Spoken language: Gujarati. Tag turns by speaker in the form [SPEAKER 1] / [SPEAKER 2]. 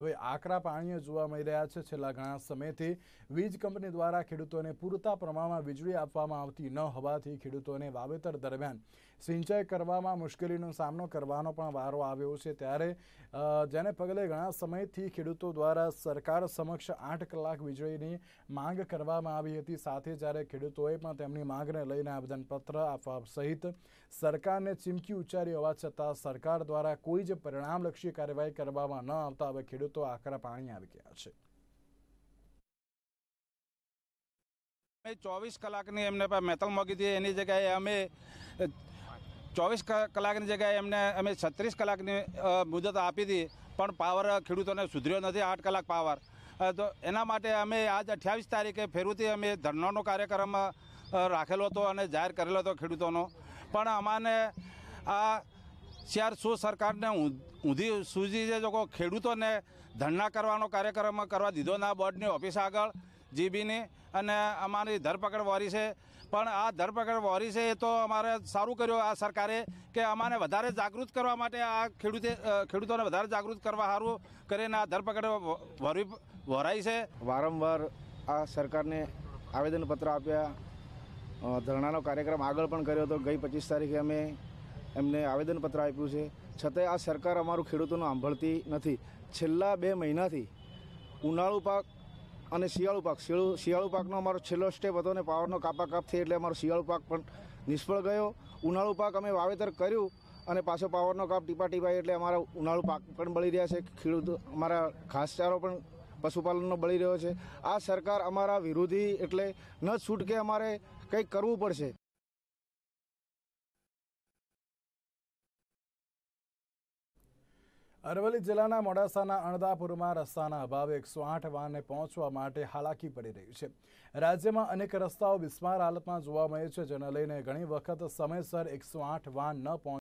[SPEAKER 1] હવે આકરા પાણીઓ જોવા મળી રહ્યા છે છેલ્લા ઘણા સમયથી વીજ કંપની દ્વારા ખેડૂતોને પૂરતા પ્રમાણમાં વીજળી આપવામાં આવતી ન હોવાથી ખેડૂતોને વાવેતર દરમિયાન સિંચાઈ કરવામાં મુશ્કેલીનો સામનો કરવાનો પણ વારો આવ્યો છે ત્યારે જેને પગલે ઘણા સમયથી ખેડૂતો દ્વારા સરકાર સમક્ષ આઠ કલાક વીજળીની માંગ કરવામાં આવી હતી સાથે જ્યારે ખેડૂતોએ પણ તેમની માંગને લઈને આવેદનપત્ર આપવા સહિત સરકારને ચીમકી ઉચ્ચારી હોવા છતાં સરકાર દ્વારા કોઈ જ પરિણામલક્ષી કાર્યવાહી કરવામાં ન આવતા હવે ખેડૂતો જોયું તો આકરા પાણી આવી ગયા
[SPEAKER 2] છે અમે ચોવીસ કલાકની એમને મેતલ મોગી હતી એની જગ્યાએ અમે ચોવીસ કલાકની જગ્યાએ એમને અમે છત્રીસ કલાકની મુદત આપી હતી પણ પાવર ખેડૂતોને સુધર્યો નથી આઠ કલાક પાવર તો એના માટે અમે આજ અઠ્યાવીસ તારીખે ફેરુથી અમે ધરણાનો કાર્યક્રમ રાખેલો હતો અને જાહેર કરેલો હતો ખેડૂતોનો પણ અમાને આ ત્યાર શું સરકારને ઊંધી સૂઝી જે લોકો ખેડૂતોને ધરણા કરવાનો કાર્યક્રમ કરવા દીધો ના બોર્ડની ઓફિસ આગળ જીબીની અને અમારી ધરપકડ વોરી છે પણ આ ધરપકડ વોરી છે એ તો અમારે સારું કર્યું આ સરકારે કે અમારે વધારે જાગૃત કરવા માટે આ ખેડૂતે ખેડૂતોને વધારે જાગૃત કરવા સારું કરીને આ ધરપકડ વરી વરાઈ છે
[SPEAKER 3] વારંવાર આ સરકારને આવેદનપત્ર આપ્યા ધરણાનો કાર્યક્રમ આગળ પણ કર્યો હતો ગઈ પચીસ તારીખે અમે એમને આવેદનપત્ર આપ્યું છે છતાં આ સરકાર અમારું ખેડૂતોને સાંભળતી નથી છેલ્લા બે મહિનાથી ઉનાળુ પાક અને શિયાળુ પાક શિયાળુ પાકનો અમારો છેલ્લો સ્ટેપ હતો અને પાવરનો કાપા કાપ થઈ એટલે અમારો શિયાળુ પાક પણ નિષ્ફળ ગયો ઉનાળુ પાક અમે વાવેતર કર્યું અને પાછો પાવરનો કાપ ટીપા ટીપા એટલે અમારા ઉનાળુ પાક પણ બળી રહ્યા છે ખેડૂતો અમારા ઘાસચારો પણ પશુપાલનનો બળી રહ્યો છે આ સરકાર અમારા વિરોધી એટલે ન
[SPEAKER 1] છૂટકે અમારે કંઈક કરવું પડશે અરવલ્લી જિલ્લાના મોડાસાના અણદાપુરમાં રસ્તાના અભાવે એકસો આઠ વાહનને પહોંચવા માટે હાલાકી પડી રહી છે રાજ્યમાં અનેક રસ્તાઓ બિસ્માર હાલતમાં જોવા મળે છે જેને લઈને ઘણી વખત સમયસર એકસો આઠ વાહન ન પહોંચી